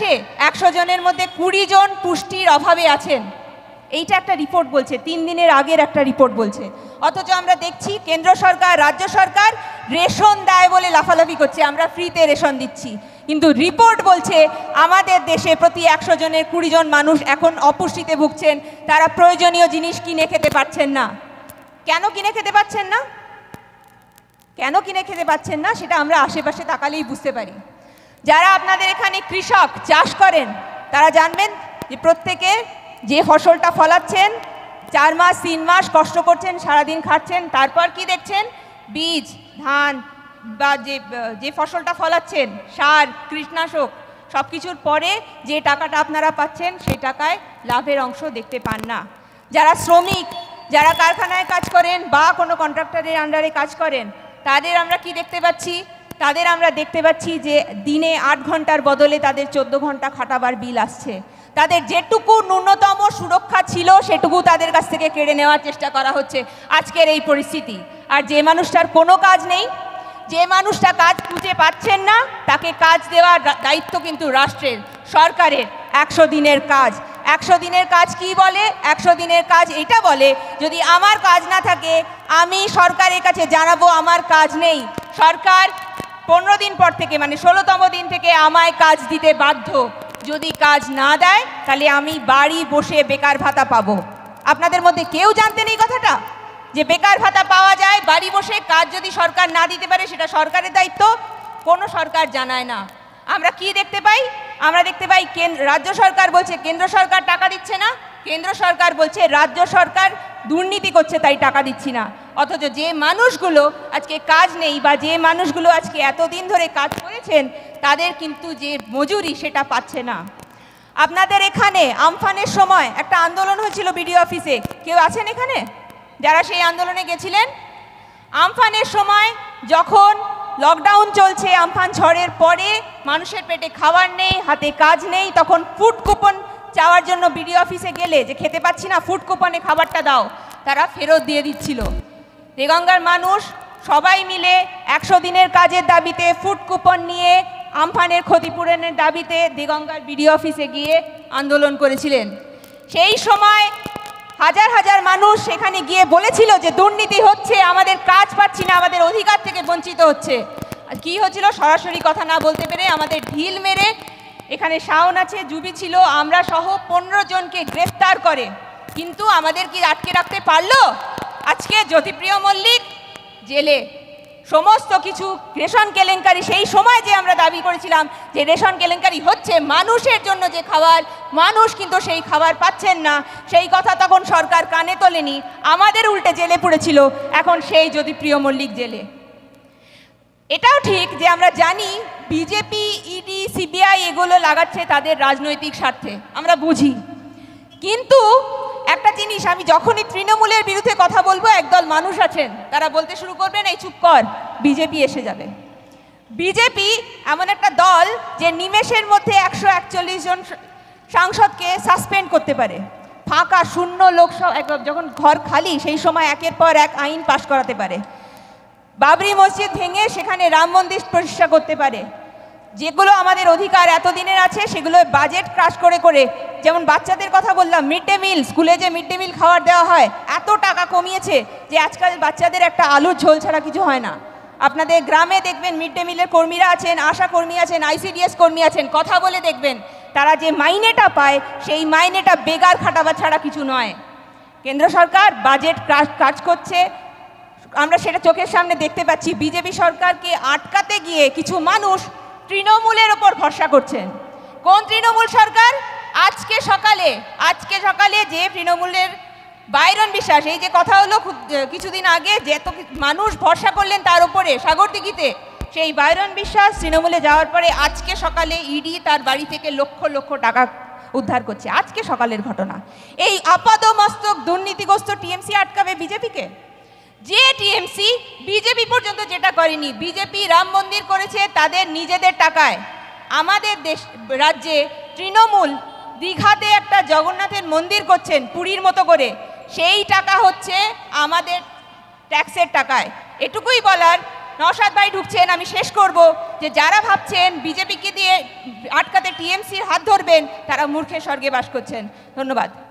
সে একশো জনের মধ্যে কুড়ি জন পুষ্টির অভাবে আছেন এইটা একটা রিপোর্ট বলছে তিন দিনের আগের একটা রিপোর্ট বলছে অথচ আমরা দেখছি কেন্দ্র সরকার রাজ্য সরকার রেশন দেয় বলে লাফালাফি করছে আমরা ফ্রিতে রেশন দিচ্ছি কিন্তু রিপোর্ট বলছে আমাদের দেশে প্রতি একশো জনের কুড়ি জন মানুষ এখন অপুষ্টিতে ভুগছেন তারা প্রয়োজনীয় জিনিস কিনে খেতে পারছেন না কেন কিনে খেতে পারছেন না কেন কিনে খেতে পারছেন না সেটা আমরা আশেপাশে তাকালেই বুঝতে পারি যারা আপনাদের এখানে কৃষক চাষ করেন তারা জানবেন যে প্রত্যেকে যে ফসলটা ফলাচ্ছেন চার মাস তিন মাস কষ্ট করছেন সারাদিন খাচ্ছেন তারপর কি দেখছেন বীজ ধান বা যে যে ফসলটা ফলাচ্ছেন সার কীটনাশক সব কিছুর পরে যে টাকাটা আপনারা পাচ্ছেন সেই টাকায় লাভের অংশ দেখতে পান না যারা শ্রমিক যারা কারখানায় কাজ করেন বা কোনো কন্ট্রাক্টরের আন্ডারে কাজ করেন তাদের আমরা কি দেখতে পাচ্ছি তাদের আমরা দেখতে পাচ্ছি যে দিনে আট ঘন্টার বদলে তাদের চোদ্দ ঘন্টা খাটাবার বিল আসছে তাদের যেটুকু ন্যূনতম সুরক্ষা ছিল সেটুকু তাদের কাছ থেকে কেড়ে নেওয়ার চেষ্টা করা হচ্ছে আজকের এই পরিস্থিতি আর যে মানুষটার কোনো কাজ নেই যে মানুষটা কাজ খুঁজে পাচ্ছেন না তাকে কাজ দেওয়ার দায়িত্ব কিন্তু রাষ্ট্রের সরকারের একশো দিনের কাজ একশো দিনের কাজ কি বলে একশো দিনের কাজ এটা বলে যদি আমার কাজ না থাকে আমি সরকারের কাছে জানাবো আমার কাজ নেই সরকার পনেরো দিন পর থেকে মানে ষোলোতম দিন থেকে আমায় কাজ দিতে বাধ্য যদি কাজ না দেয় তাহলে আমি বাড়ি বসে বেকার ভাতা পাবো আপনাদের মধ্যে কেউ জানতেন এই কথাটা যে বেকার ভাতা পাওয়া যায় বাড়ি বসে কাজ যদি সরকার না দিতে পারে সেটা সরকারের দায়িত্ব কোনো সরকার জানায় না আমরা কি দেখতে পাই আমরা দেখতে পাই রাজ্য সরকার বলছে কেন্দ্র সরকার টাকা দিচ্ছে না কেন্দ্র সরকার বলছে রাজ্য সরকার দুর্নীতি করছে তাই টাকা দিচ্ছি না অথচ যে মানুষগুলো আজকে কাজ নেই বা যে মানুষগুলো আজকে এতদিন ধরে কাজ করেছেন তাদের কিন্তু যে মজুরি সেটা পাচ্ছে না আপনাদের এখানে আমফানের সময় একটা আন্দোলন হয়েছিল বিডিও অফিসে কেউ আছেন এখানে যারা সেই আন্দোলনে গেছিলেন আমফানের সময় যখন লকডাউন চলছে আমফান ঝড়ের পরে মানুষের পেটে খাবার নেই হাতে কাজ নেই তখন ফুড কুপন চাওয়ার জন্য বিডিও অফিসে গেলে যে খেতে পাচ্ছি না ফুড কুপনে খাবারটা দাও তারা ফেরত দিয়ে দিচ্ছিল দেগঙ্গার মানুষ সবাই মিলে একশো দিনের কাজের দাবিতে ফুড কুপন নিয়ে আমফানের ক্ষতিপূরণের দাবিতে দিগঙ্গার বিডি অফিসে গিয়ে আন্দোলন করেছিলেন সেই সময় হাজার হাজার মানুষ সেখানে গিয়ে বলেছিল যে দুর্নীতি হচ্ছে আমাদের কাজ পাচ্ছি না আমাদের অধিকার থেকে বঞ্চিত হচ্ছে আর কী হচ্ছিল সরাসরি কথা না বলতে পেরে আমাদের ঢিল মেরে এখানে শাওন আছে জুবি ছিল আমরা সহ পনেরো জনকে গ্রেফতার করে কিন্তু আমাদের কি আটকে রাখতে পারলো আজকে জ্যোতিপ্রিয় মল্লিক জেলে সমস্ত কিছু রেশন কেলেঙ্কারি সেই সময় যে আমরা দাবি করেছিলাম যে রেশন কেলেঙ্কারি হচ্ছে মানুষের জন্য যে খাবার মানুষ কিন্তু সেই খাবার পাচ্ছেন না সেই কথা তখন সরকার কানে তোলেনি আমাদের উল্টে জেলে পড়েছিল এখন সেই যদি প্রিয় মল্লিক জেলে এটাও ঠিক যে আমরা জানি বিজেপি ইডি সিবিআই এগুলো লাগাচ্ছে তাদের রাজনৈতিক স্বার্থে আমরা বুঝি কিন্তু একটা জিনিস আমি যখনই তৃণমূলের বিরুদ্ধে কথা বলবো একদল মানুষ আছেন তারা বলতে শুরু করবেন এই চুপ কর বিজেপি এসে যাবে বিজেপি এমন একটা দল যে নিমেষের মধ্যে একশো একচল্লিশ জন সাংসদকে সাসপেন্ড করতে পারে ফাঁকা শূন্য লোকসভা যখন ঘর খালি সেই সময় একের পর এক আইন পাশ করাতে পারে বাবরি মসজিদ ভেঙে সেখানে রাম মন্দির প্রতিষ্ঠা করতে পারে যেগুলো আমাদের অধিকার এতদিনের আছে সেগুলো বাজেট ক্রাশ করে করে যেমন বাচ্চাদের কথা বললাম মিড ডে মিল স্কুলে যে মিড ডে মিল খাওয়ার দেওয়া হয় এত টাকা কমিয়েছে যে আজকাল বাচ্চাদের একটা আলুর ঝোল ছাড়া কিছু হয় না আপনাদের গ্রামে দেখবেন মিড ডে মিলের কর্মীরা আছেন আশা কর্মী আছেন আইসিডিএস কর্মী আছেন কথা বলে দেখবেন তারা যে মাইনেটা পায় সেই মাইনেটা বেগার খাটাবার ছাড়া কিছু নয় কেন্দ্র সরকার বাজেট কাজ করছে আমরা সেটা চোখের সামনে দেখতে পাচ্ছি বিজেপি সরকারকে আটকাতে গিয়ে কিছু মানুষ তৃণমূলের ওপর ভরসা করছেন কোন তৃণমূল সরকার আজকে সকালে আজকে সকালে যে তৃণমূলের বাইরন বিশ্বাস এই যে কথা হলো কিছুদিন আগে যে এত মানুষ ভরসা করলেন তার উপরে সাগরদিঘিতে সেই বাইরন বিশ্বাস তৃণমূলে যাওয়ার পরে আজকে সকালে ইডি তার বাড়ি থেকে লক্ষ লক্ষ টাকা উদ্ধার করছে আজকে সকালের ঘটনা এই আপাদমস্তক দুর্নীতিগ্রস্ত টিএমসি আটকাবে বিজেপিকে যে টিএমসি বিজেপি পর্যন্ত যেটা করেনি বিজেপি রাম মন্দির করেছে তাদের নিজেদের টাকায় আমাদের দেশ রাজ্যে তৃণমূল দীঘাতে একটা জগন্নাথের মন্দির করছেন পুরীর মতো করে সেই টাকা হচ্ছে আমাদের ট্যাক্সের টাকায় এটুকুই বলার নসাদ ভাই ঢুকছেন আমি শেষ করব যে যারা ভাবছেন বিজেপিকে দিয়ে আটকাতে টিএমসির হাত ধরবেন তারা মূর্খের স্বর্গে বাস করছেন ধন্যবাদ